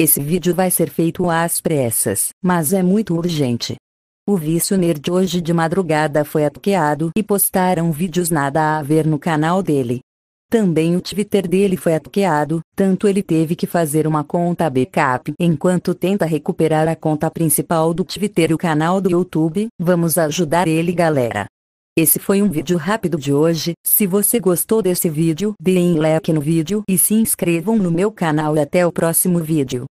Esse vídeo vai ser feito às pressas, mas é muito urgente. O vício nerd hoje de madrugada foi hackeado e postaram vídeos nada a ver no canal dele. Também o Twitter dele foi hackeado, tanto ele teve que fazer uma conta backup enquanto tenta recuperar a conta principal do Twitter e o canal do YouTube. Vamos ajudar ele, galera. Esse foi um vídeo rápido de hoje, se você gostou desse vídeo, deem like no vídeo e se inscrevam no meu canal até o próximo vídeo.